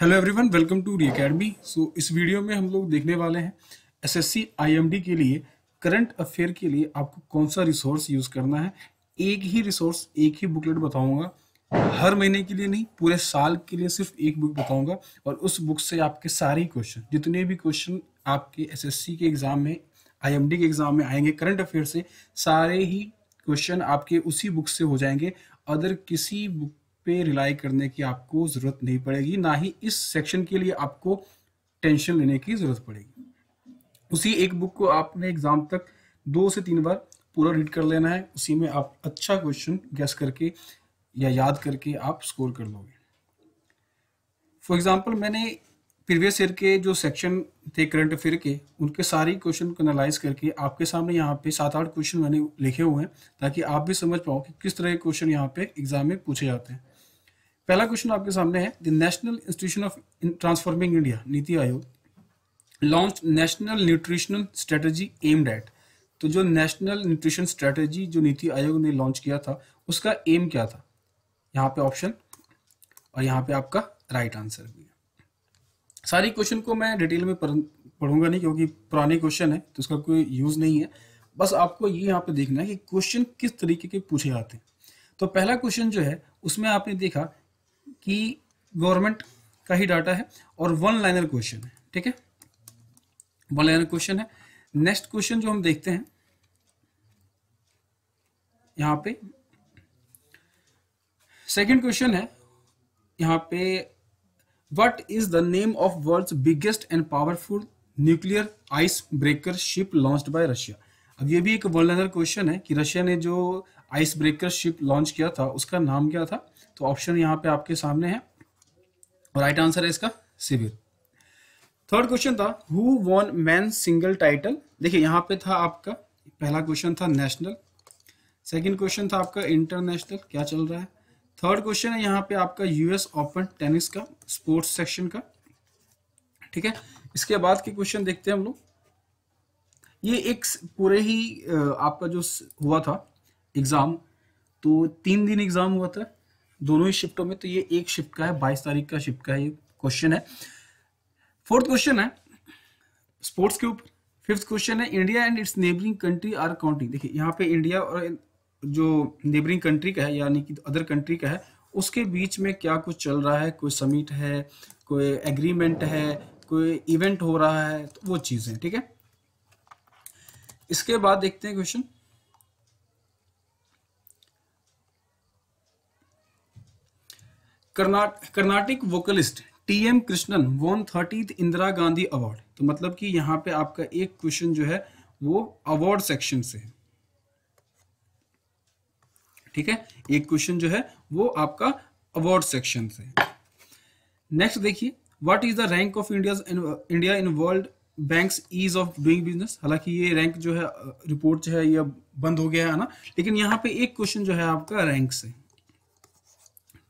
hello everyone welcome to Re Academy so इस वीडियो में हम लोग देखने वाले हैं एसएससी आईएमडी के लिए करंट अफेयर के लिए आपको कौन सा रिसोर्स यूज़ करना है एक ही रिसोर्स एक ही बुकलेट बताऊंगा हर महीने के लिए नहीं पूरे साल के लिए सिर्फ एक बुक बताऊंगा और उस बुक से आपके सारे क्वेश्चन जितने भी क्वेश्चन आपके एस के एग्ज़ाम में आई के एग्ज़ाम में आएंगे करंट अफेयर से सारे ही क्वेश्चन आपके उसी बुक से हो जाएंगे अदर किसी बुक पे रिलाई करने की आपको ज़रूरत नहीं पड़ेगी ना ही इस सेक्शन के लिए आपको टेंशन लेने की ज़रूरत पड़ेगी उसी एक बुक को आपने एग्ज़ाम तक दो से तीन बार पूरा रीड कर लेना है उसी में आप अच्छा क्वेश्चन गैस करके या याद करके आप स्कोर कर लोगे फॉर एग्जाम्पल मैंने प्रीवियस ईयर के जो सेक्शन थे करंट अफेयर के उनके सारे क्वेश्चन को एनालाइज करके आपके सामने यहाँ पे सात आठ क्वेश्चन मैंने लिखे हुए हैं ताकि आप भी समझ पाओ कि किस तरह के क्वेश्चन यहाँ पे एग्जाम में पूछे जाते हैं पहला क्वेश्चन आपके सामने है the national institution of transforming India NITI Aayog launch national nutritional strategy aimed at तो जो नेशनल न्यूट्रिशन स्ट्रेटजी जो नीति आयोग ने लॉन्च किया था उसका एम क्या था यहाँ पे ऑप्शन और यहाँ पे आपका राइट आंसर भी है सारी क्वेश्चन को मैं डिटेल में पढ़ूंगा नहीं क्योंकि पुराने क्वेश्चन है तो उसका कोई यूज नहीं है बस आपको ये यहाँ पे देखना है कि क्वेश्चन किस तरीके के पूछे जाते हैं तो पहला क्वेश्चन जो है उसमें आपने देखा कि गवर्नमेंट का ही डाटा है और वन लाइनर क्वेश्चन है ठीक है वन लाइनर क्वेश्चन है नेक्स्ट क्वेश्चन जो हम देखते हैं यहाँ पे सेकंड क्वेश्चन है यहाँ पे what is the name of world biggest and powerful nuclear icebreaker ship launch by Russia अब ये भी एक वन लाइनर क्वेश्चन है कि रशिया ने जो आइस ब्रेकर शिप लॉन्च किया था उसका नाम क्या था तो ऑप्शन यहाँ पे आपके सामने है और राइट आंसर है इसका सिविर थर्ड क्वेश्चन था who won men single title देखिए यहाँ पे था आपका पहला क्वेश्चन था नेशनल सेकंड क्वेश्चन था आपका इंटरनेशनल क्या चल रहा है थर्ड क्वेश्चन है यहाँ पे आपका यूएस ओपन टेनिस का स्पोर्ट्स सेक्शन का ठीक है इसके बाद के क्वेश्चन देखते हैं हम लोग ये एक पूरे ही आपका जो हुआ था एग्ज़ाम तो तीन दिन एग्ज़ाम हुआ था दोनों ही शिफ्टों में तो ये एक शिफ्ट का है बाईस तारीख का शिफ्ट का ये क्वेश्चन है फोर्थ क्वेश्चन है स्पोर्ट्स के ऊपर फिफ्थ क्वेश्चन है India and its neighbouring country are counting देखिए यहाँ पे इंडिया और जो नेबरिंग कंट्री का है यानी कि अदर कंट्री का है उसके बीच में क्या कुछ चल रहा है कोई समिट है कोई एग्रीमेंट है कोई इवेंट हो रहा है तो वो चीज़ें ठीक है इसके बाद देखते हैं question Carnatic vocalist T M Krishnan won thirty Indira Gandhi award तो मतलब कि यहाँ पे आपका एक क्वेश्चन जो है वो अवार्ड सेक्शन से है ठीक है एक क्वेश्चन जो है वो आपका अवार्ड सेक्शन से नेक्स्ट देखिए what is the rank of India India in World Bank's ease of doing business हालांकि ये रैंक जो है रिपोर्ट जो है ये बंद हो गया है ना लेकिन यहाँ पे एक क्वेश्चन जो है आपका रैंक से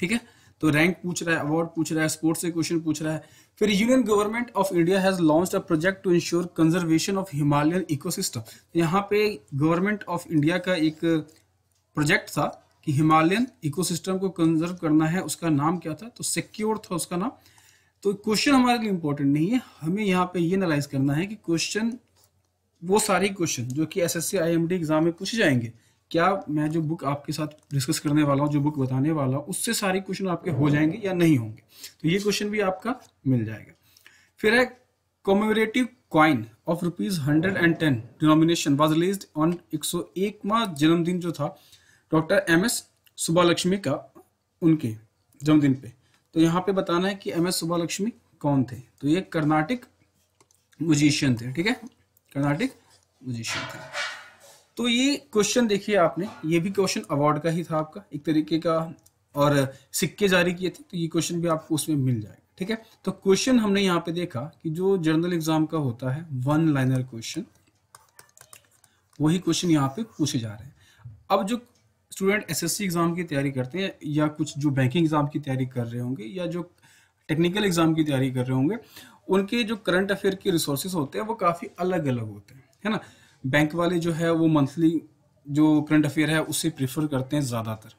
ठीक है तो रैंक पूछ रहा है अवार्ड पूछ रहा है स्पोर्ट्स से क्वेश्चन पूछ रहा है फिर union government of India has launch a project to ensure conservation of Himalayan ecosystem यहाँ पे गवर्नमेंट ऑफ इंडिया का एक प्रोजेक्ट था कि हिमालयन इकोसिस्टम को कंजर्व करना है उसका नाम क्या था तो सिक्योर था उसका नाम तो क्वेश्चन हमारे लिए इंपॉर्टेंट नहीं है हमें यहाँ पे ये एनालाइज करना है कि क्वेश्चन वो सारे क्वेश्चन जो कि एस एस एग्जाम में पूछे जाएंगे क्या मैं जो बुक आपके साथ डिस्कस करने वाला हूँ जो बुक बताने वाला हूँ उससे सारे क्वेश्चन आपके हो जाएंगे या नहीं होंगे तो ये क्वेश्चन भी आपका मिल जाएगा फिर है commemorative coin of rupees hundred and ten denomination was release on एक सौ एकवा जन्मदिन जो था डॉक्टर एम एस सुबह लक्ष्मी का उनके जन्मदिन पे तो यहाँ पे बताना है कि एम एस सुबह लक्ष्मी कौन थे तो ये कर्नाटिक म्यूजिशियन थे ठीक है कर्नाटिक म्यूजिशियन थे तो ये क्वेश्चन देखिए आपने ये भी क्वेश्चन अवार्ड का ही था आपका एक तरीके का और सिक्के जारी किए थे तो ये क्वेश्चन भी आपको उसमें मिल जाएगा ठीक है तो क्वेश्चन हमने यहाँ पे देखा कि जो जनरल एग्जाम का होता है वन लाइनर क्वेश्चन वही क्वेश्चन यहाँ पे पूछे जा रहे हैं अब जो स्टूडेंट एसएससी एग्जाम की तैयारी करते हैं या कुछ जो बैंकिंग एग्जाम की तैयारी कर रहे होंगे या जो टेक्निकल एग्जाम की तैयारी कर रहे होंगे उनके जो करंट अफेयर के रिसोर्सेस होते हैं वो काफ़ी अलग अलग होते हैं है ना बैंक वाले जो है वो मंथली जो करंट अफेयर है उसे प्रेफर करते हैं ज़्यादातर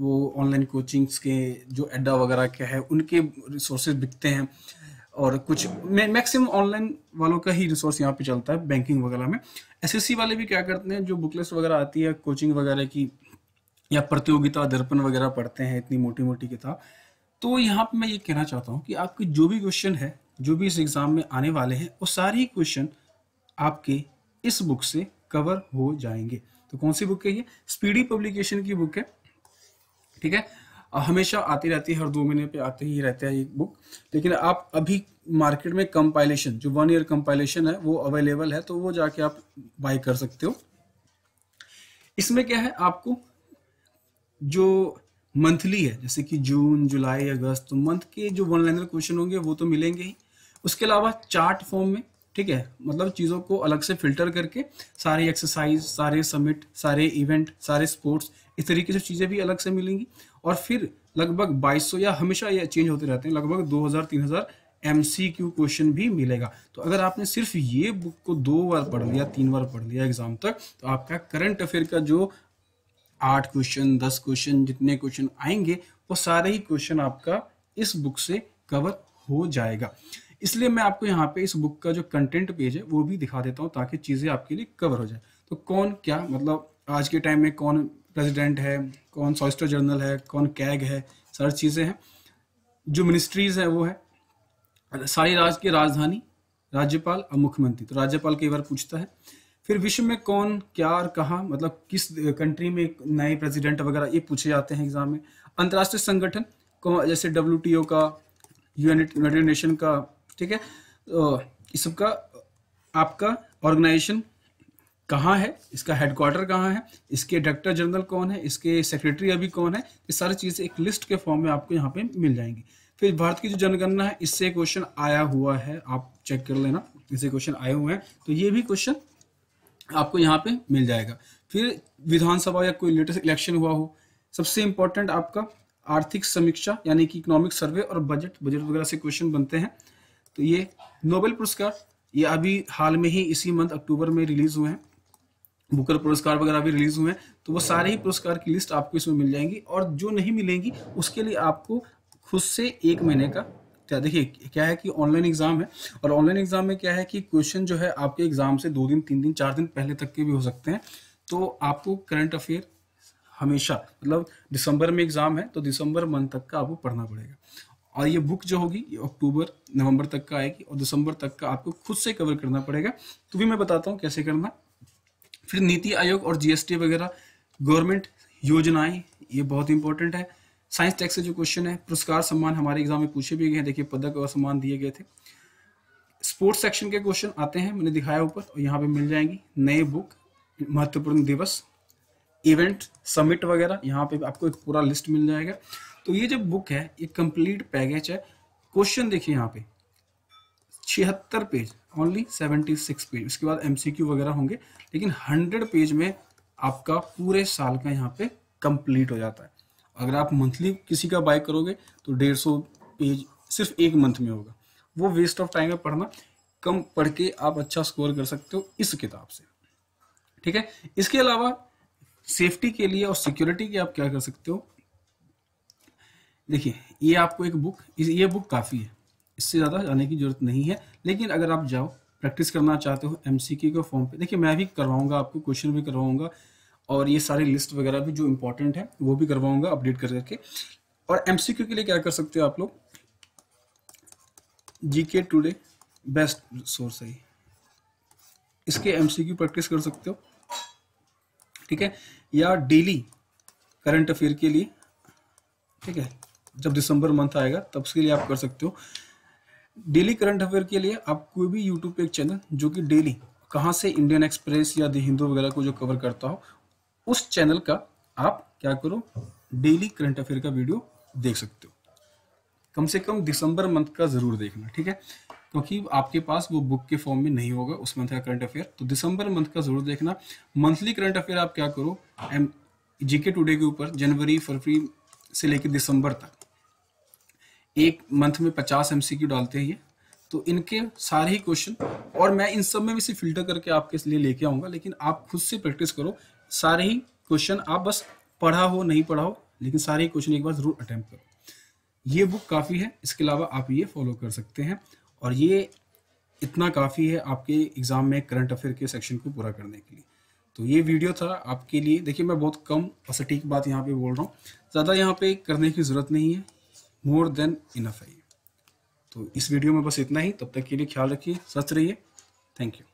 वो ऑनलाइन कोचिंग्स के जो एड्डा वगैरह के है उनके रिसोर्सेज बिकते हैं और कुछ मैक्सिमम ऑनलाइन वालों का ही रिसोर्स यहाँ पे चलता है बैंकिंग वगैरह में एस वाले भी क्या करते हैं जो बुकलेस वगैरह आती है कोचिंग वगैरह की या प्रतियोगिता दर्पण वगैरह पढ़ते हैं इतनी मोटी मोटी किताब तो यहाँ पर मैं ये कहना चाहता हूँ कि आपके जो भी क्वेश्चन है जो भी इस एग्ज़ाम में आने वाले हैं वो सारे क्वेश्चन आपके इस बुक से कवर हो जाएंगे तो कौन सी बुक है ये स्पीडी पब्लिकेशन की बुक है ठीक है हमेशा आती रहती है हर दो महीने पे आते ही रहता है ये बुक लेकिन आप अभी मार्केट में कंपाइलेशन जो वन ईयर कंपाइलेशन है वो अवेलेबल है तो वो जाके आप बाय कर सकते हो इसमें क्या है आपको जो मंथली है जैसे कि जून जुलाई अगस्त तो मंथ के जो वन लाइनर क्वेश्चन होंगे वो तो मिलेंगे ही उसके अलावा चार्ट फॉर्म में ठीक है मतलब चीज़ों को अलग से फिल्टर करके सारे एक्सरसाइज सारे समिट सारे इवेंट सारे स्पोर्ट्स इस तरीके से चीज़ें भी अलग से मिलेंगी और फिर लगभग 2200 या हमेशा ये चेंज होते रहते हैं लगभग 2000 3000 एमसीक्यू क्वेश्चन भी मिलेगा तो अगर आपने सिर्फ ये बुक को दो बार पढ़ लिया तीन बार पढ़ लिया एग्जाम तक तो आपका करंट अफेयर का जो आठ क्वेश्चन दस क्वेश्चन जितने क्वेश्चन आएंगे वो सारे ही क्वेश्चन आपका इस बुक से कवर हो जाएगा इसलिए मैं आपको यहाँ पे इस बुक का जो कंटेंट पेज है वो भी दिखा देता हूँ ताकि चीज़ें आपके लिए कवर हो जाए तो कौन क्या मतलब आज के टाइम में कौन प्रेसिडेंट है कौन सॉलिसिटर जनरल है कौन कैग है सारी चीज़ें हैं जो मिनिस्ट्रीज है वो है सारी राज्य की राजधानी राज्यपाल और मुख्यमंत्री तो राज्यपाल कई बार पूछता है फिर विश्व में कौन क्या और कहाँ मतलब किस कंट्री में नए प्रेसिडेंट वगैरह ये पूछे जाते हैं एग्जाम में अंतर्राष्ट्रीय संगठन कौन जैसे डब्ल्यू का यूनाइटेड नेशन का ठीक है तो इस सबका आपका ऑर्गेनाइजेशन कहाँ है इसका हेडक्वार्टर कहाँ है इसके डायरेक्टर जनरल कौन है इसके सेक्रेटरी अभी कौन है ये सारी चीज़ें एक लिस्ट के फॉर्म में आपको यहाँ पे मिल जाएंगी फिर भारत की जो जनगणना है इससे क्वेश्चन आया हुआ है आप चेक कर लेना इससे क्वेश्चन आए हुए हैं तो ये भी क्वेश्चन आपको यहाँ पे मिल जाएगा फिर विधानसभा या कोई लेटेस्ट इलेक्शन हुआ हो सबसे इंपॉर्टेंट आपका आर्थिक समीक्षा यानी कि इकोनॉमिक सर्वे और बजट बजट वगैरह से क्वेश्चन बनते हैं तो ये नोबेल पुरस्कार ये अभी हाल में ही इसी मंथ अक्टूबर में रिलीज हुए हैं बुकर पुरस्कार वगैरह भी रिलीज हुए हैं तो वो सारे ही पुरस्कार की लिस्ट आपको इसमें मिल जाएंगी और जो नहीं मिलेंगी उसके लिए आपको खुद से एक महीने का क्या देखिए क्या है कि ऑनलाइन एग्जाम है और ऑनलाइन एग्जाम में क्या है कि क्वेश्चन जो है आपके एग्जाम से दो दिन तीन दिन चार दिन पहले तक के भी हो सकते हैं तो आपको करंट अफेयर हमेशा मतलब दिसंबर में एग्जाम है तो दिसंबर मंथ तक का आपको पढ़ना पड़ेगा और ये बुक जो होगी ये अक्टूबर नवंबर तक का आएगी और दिसंबर तक का आपको खुद से कवर करना पड़ेगा तो भी मैं बताता हूँ कैसे करना फिर नीति आयोग और जीएसटी वगैरह गवर्नमेंट योजनाएं ये बहुत इंपॉर्टेंट है साइंस टेक्स से जो क्वेश्चन है पुरस्कार सम्मान हमारे एग्जाम में पूछे भी गए हैं देखिए पदक और सम्मान दिए गए थे स्पोर्ट्स सेक्शन के क्वेश्चन आते हैं मैंने दिखाया ऊपर और यहाँ पे मिल जाएंगी नए बुक महत्वपूर्ण दिवस इवेंट समिट वगैरह यहाँ पे आपको एक पूरा लिस्ट मिल जाएगा तो ये जो बुक है ये कंप्लीट पैकेज है क्वेश्चन देखिए यहाँ पे छिहत्तर page only seventy six page उसके बाद एमसीक्यू वगैरह होंगे लेकिन हंड्रेड पेज में आपका पूरे साल का यहाँ पे कंप्लीट हो जाता है अगर आप मंथली किसी का बाय करोगे तो डेढ़ सौ पेज सिर्फ एक मंथ में होगा वो वेस्ट ऑफ टाइम है पढ़ना कम पढ़ के आप अच्छा स्कोर कर सकते हो इस किताब से ठीक है इसके अलावा सेफ्टी के लिए और सिक्योरिटी के आप क्या कर सकते हो देखिए ये आपको एक बुक ये बुक काफ़ी है इससे ज़्यादा जाने की ज़रूरत नहीं है लेकिन अगर आप जाओ प्रैक्टिस करना चाहते हो एम सी के फॉर्म पे देखिए मैं भी करवाऊँगा आपको क्वेश्चन भी करवाऊँगा और ये सारी लिस्ट वगैरह भी जो इंपॉर्टेंट है वो भी करवाऊँगा अपडेट कर करके और एम सी क्यू के लिए क्या कर सकते हो आप लोग जी के टूडे बेस्ट सोर्स है इसके एम सी क्यू प्रैक्टिस कर सकते हो ठीक है या डेली करंट अफेयर के लिए ठीक है जब दिसंबर मंथ आएगा तब उसके लिए आप कर सकते हो डेली करंट अफेयर के लिए आप कोई भी यूट्यूब पे एक चैनल जो कि डेली कहाँ से इंडियन एक्सप्रेस या दी हिंदू वगैरह को जो कवर करता हो उस चैनल का आप क्या करो डेली करंट अफेयर का वीडियो देख सकते हो कम से कम दिसंबर मंथ का ज़रूर देखना ठीक है क्योंकि तो आपके पास वो बुक के फॉर्म में नहीं होगा उस मंथ का करंट अफेयर तो दिसंबर मंथ का ज़रूर देखना मंथली करंट अफेयर आप क्या करो एम जीके टुडे के ऊपर जनवरी फरवरी से लेकर दिसंबर तक एक मंथ में पचास एम डालते हैं ये तो इनके सारे ही क्वेश्चन और मैं इन सब में भी से फिल्टर करके आपके लिए लेके आऊँगा लेकिन आप खुद से प्रैक्टिस करो सारे ही क्वेश्चन आप बस पढ़ा हो नहीं पढ़ा हो लेकिन सारे ही क्वेश्चन एक बार ज़रूर अटैम्प्ट करो ये बुक काफ़ी है इसके अलावा आप ये फॉलो कर सकते हैं और ये इतना काफ़ी है आपके एग्ज़ाम में करंट अफेयर के सेक्शन को पूरा करने के लिए तो ये वीडियो था आपके लिए देखिए मैं बहुत कम और सटीक बात यहाँ पे बोल रहा हूँ ज़्यादा यहाँ पे करने की ज़रूरत नहीं है मोर देन इनफ है तो इस वीडियो में बस इतना ही तब तक के लिए ख्याल रखिए सच रहिए थैंक यू